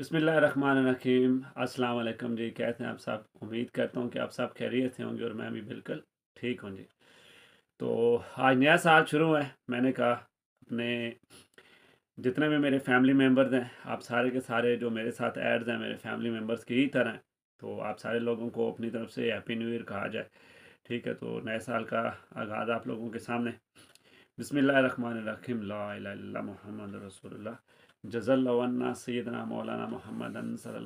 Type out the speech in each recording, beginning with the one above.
बसमीम अस्सलाम जी कहते हैं आप साहब उम्मीद करता हूँ कि आप साहब खैरियत होंगे और मैं भी बिल्कुल ठीक हूँ जी तो आज नया साल शुरू है मैंने कहा अपने जितने भी मेरे फैमिली मेम्बर्स हैं आप सारे के सारे जो मेरे साथ एड्स हैं मेरे फैमिली मेम्बर्स की ही तरह हैं तो आप सारे लोगों को अपनी तरफ से हैप्पी न्यू ईयर कहा जाए ठीक है तो नए साल का आगाज़ आप लोगों के सामने बसमिल्ल रन रखीम ला रसोल्ला जजल्लवन्ना सैदना मौलाना हबीब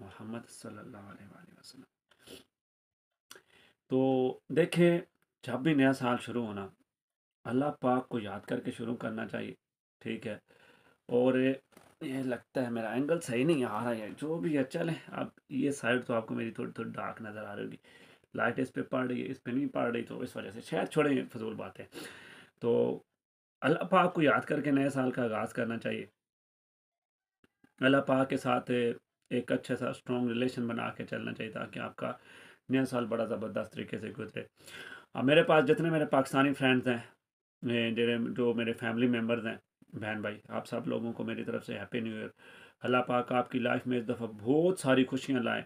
मोहम्मद तो देखें जब भी नया साल शुरू होना अल्लाह पाक को याद करके शुरू करना चाहिए ठीक है और ये लगता है मेरा एंगल सही नहीं आ रहा है जो भी है चलें अब ये साइड तो आपको मेरी थोड़ी थोड़ी डार्क नज़र आ रही होगी लाइट इस पर पड़ रही है इस पर नहीं पड़ रही तो इस वजह से शायद छोड़ें फजूल बातें तो अल्लाह पाक को याद करके नए साल का आगाज़ करना चाहिए अल्लाह पाक के साथ एक अच्छा सा स्ट्रॉन्ग रिलेशन बना के चलना चाहिए ताकि आपका नया साल बड़ा ज़बरदस्त तरीके से गुजरे और मेरे पास जितने मेरे पाकिस्तानी फ्रेंड्स हैं जो जो मेरे फैमिली मेम्बर्स हैं बहन भाई आप सब लोगों को मेरी तरफ से हैप्पी न्यू ईयर अल्लाह पाक आपकी लाइफ में इस दफ़ा बहुत सारी खुशियाँ लाएँ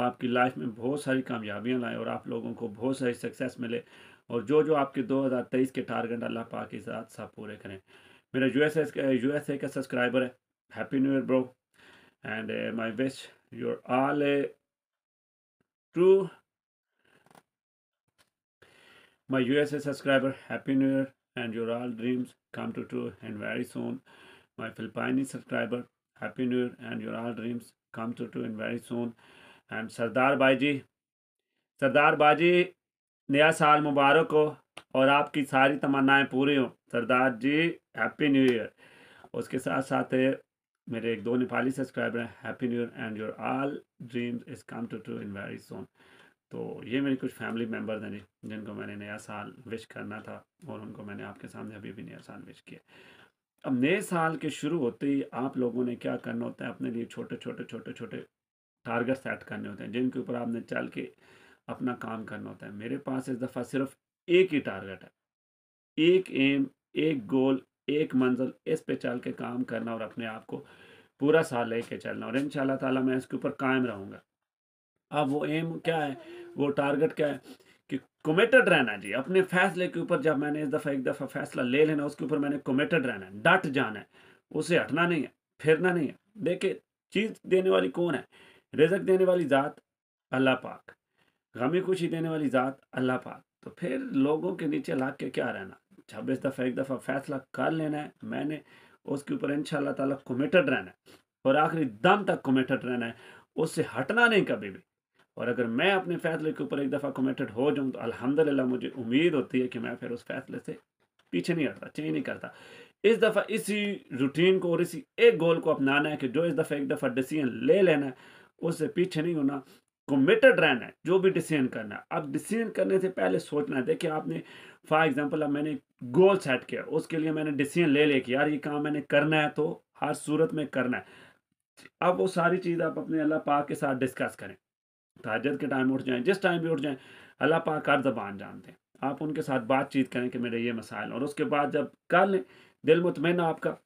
आपकी लाइफ में बहुत सारी कामयाबियां लाएं और आप लोगों को बहुत सारी सक्सेस मिले और जो जो आपके 2023 के टारगेट अल्लाह पाक के साथ सब पूरे करें मेरा यूएसए का यूएसए का सब्सक्राइबर है happy new year bro and my wish your a true my USA subscriber happy new year and your all dreams come to true and very soon my Filipino subscriber happy new year and your all dreams come to true and very soon and Sardar बाजी सरदार बाजी नया साल मुबारक हो और आपकी सारी तमन्नाएं पूरी हों Sardar ji happy new year उसके साथ साथ मेरे एक दो नेपाली सब्सक्राइबर हैं happy new year and your all dreams is come to true in very soon तो ये मेरे कुछ फैमिली मेम्बर्स हैं जी जिनको मैंने नया साल विश करना था और उनको मैंने आपके सामने अभी भी नया साल विश किया अब नए साल के शुरू होते ही आप लोगों ने क्या करना होता है अपने लिए छोटे छोटे छोटे छोटे टारगेट सेट करने होते हैं जिनके ऊपर आपने चल के अपना काम करना होता है मेरे पास इस दफ़ा सिर्फ एक ही टारगेट है एक एम एक गोल एक मंजिल इस पे चल के काम करना और अपने आप को पूरा साल लेके चलना और इन ताला मैं इसके ऊपर कायम रहूँगा अब वो एम क्या है वो टारगेट क्या है कि कमिटेड रहना जी अपने फैसले के ऊपर जब मैंने इस दफ़ा एक दफ़ा फैसला ले लेना उसके ऊपर मैंने कमिटेड रहना है डट जाना है उसे हटना नहीं है फिरना नहीं है देखिए चीज़ देने वाली कौन है रिजक देने वाली ज़ात अल्लाह पाक गमी खुशी देने वाली ज़ात अल्लाह पाक तो फिर लोगों के नीचे लाग के क्या रहना छब्बीस दफ़ा एक दफ़ा फैसला कर लेना है मैंने उसके ऊपर इन शाह ताला कमिटेड रहना है और आखिरी दम तक कमिटेड रहना है उससे हटना नहीं कभी भी और अगर मैं अपने फैसले के ऊपर एक दफ़ा कमिटेड हो जाऊँ तो अल्हम्दुलिल्लाह मुझे उम्मीद होती है कि मैं फिर उस फैसले से पीछे नहीं हटता चेंज नहीं करता इस दफ़ा इसी रूटीन को और इसी एक गोल को अपनाना है कि जो इस दफ़ा एक दफ़ा डिसीजन ले लेना है उससे पीछे नहीं होना कमिटेड रहना है जो भी डिसीजन करना है अब डिसीजन करने से पहले सोचना है देखिए आपने फॉर एग्जांपल अब मैंने गोल सेट किया उसके लिए मैंने डिसीजन ले लिया कि यार ये काम मैंने करना है तो हर सूरत में करना है अब वो सारी चीज़ आप अपने अल्लाह पाक के साथ डिस्कस करें ताजत के टाइम उठ जाएं जिस टाइम भी उठ जाएँ अल्लाह पाक हर जबान जानते हैं आप उनके साथ बातचीत करें कि मेरे ये मसाइल और उसके बाद जब कर लें दिल मुतमिन आपका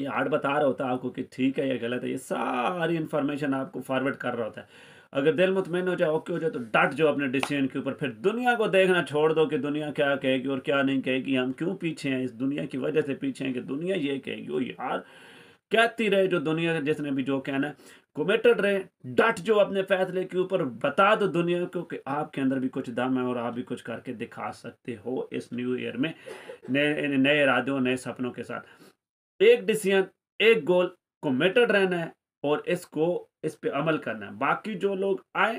ये आर्ट बता रहा होता है आपको कि ठीक है या गलत है ये सारी इन्फॉर्मेशन आपको फॉरवर्ड कर रहा होता है अगर दिल मुतमिन हो जाए ओके हो जाए तो डट जाओ अपने डिसीजन के ऊपर फिर दुनिया को देखना छोड़ दो कि दुनिया क्या कहेगी और क्या नहीं कहेगी हम क्यों पीछे हैं इस दुनिया की वजह से पीछे हैं कि दुनिया ये कहेगी वो यार कहती रहे जो दुनिया जिसने भी जो कहना है कमिटेड रहे डट जो अपने फैसले के ऊपर बता दो दुनिया को कि आपके अंदर भी कुछ दम है और आप भी कुछ करके दिखा सकते हो इस न्यू ईयर में नए नए इरादों नए सपनों के साथ एक डिसीजन एक गोल कमिटेड रहना है और इसको इस पे अमल करना है बाकी जो लोग आए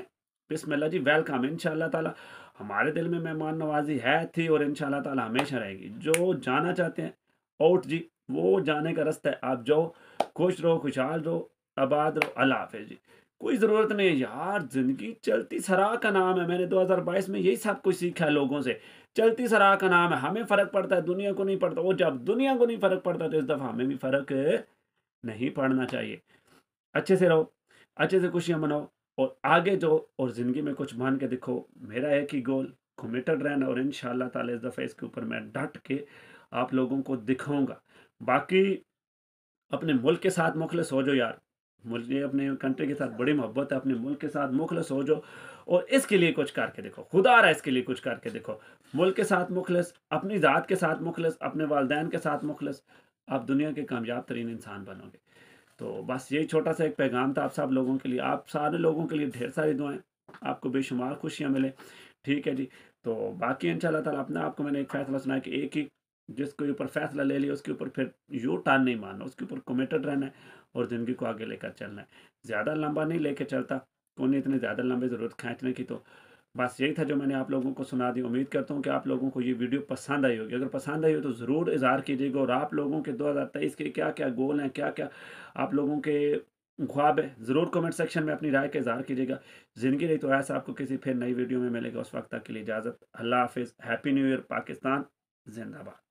बिस्मिल्लाह जी वेलकम इन ताला हमारे दिल में मेहमान नवाजी है थी और इन ताला हमेशा रहेगी जो जाना चाहते हैं आउट जी वो जाने का रास्ता है आप जाओ खुश रहो खुशहाल रहो आबाद रहो अल्लाह हाफिज जी कोई ज़रूरत नहीं है यार ज़िंदगी चलती सराह का नाम है मैंने 2022 में यही सब कुछ सीखा है लोगों से चलती सराह का नाम है हमें फ़र्क पड़ता है दुनिया को नहीं पड़ता वो जब दुनिया को नहीं फ़र्क पड़ता तो इस दफ़ा हमें भी फ़र्क नहीं पड़ना चाहिए अच्छे से रहो अच्छे से खुशियाँ मनाओ और आगे जाओ और ज़िंदगी में कुछ मान के दिखो मेरा एक ही गोल कमिटेड रहना और इन शाह इस दफ़ा इसके ऊपर मैं डट के आप लोगों को दिखाऊंगा बाकी अपने मुल्क के साथ मुखलिस हो जाओ यार मुझे अपने कंट्री के साथ बड़ी मोहब्बत है अपने मुल्क के साथ मुखलस हो जाओ और इसके लिए कुछ करके देखो खुदा रहा इसके लिए कुछ करके देखो मुल्क के साथ मुखलस अपनी ज़ात के साथ मुखलस अपने वालदेन के साथ मुखलस आप दुनिया के कामयाब तरीन इंसान बनोगे तो बस यही छोटा सा एक पैगाम था आप सब लोगों के लिए आप सारे लोगों के लिए ढेर सारी दुआएं आपको बेशुमार खुशियाँ मिले ठीक है जी तो बाकी इन ताला अपने आपको मैंने एक फैसला सुनाया कि एक ही जिसके ऊपर फैसला ले लिया उसके ऊपर फिर यू टान नहीं मानना उसके ऊपर कमिटेड रहना है और ज़िंदगी को आगे लेकर चलना है ज़्यादा लंबा नहीं लेके चलता कौन इतने ज़्यादा लंबे ज़रूरत खींचने की तो बस यही था जो मैंने आप लोगों को सुना दी उम्मीद करता हूँ कि आप लोगों को ये वीडियो पसंद आई होगी अगर पसंद आई हो तो ज़रूर इजहार कीजिएगा और आप लोगों के 2023 के क्या क्या गोल हैं क्या क्या आप लोगों के ख्वाब है ज़रूर कमेंट सेक्शन में अपनी राय का इजहार कीजिएगा ज़िंदगी रही तो ऐसा आपको किसी फिर नई वीडियो में मिलेगा उस वक्त तक के लिए इजाज़त अल्लाह हाफिज़ हैप्पी न्यू ईयर पाकिस्तान जिंदाबाद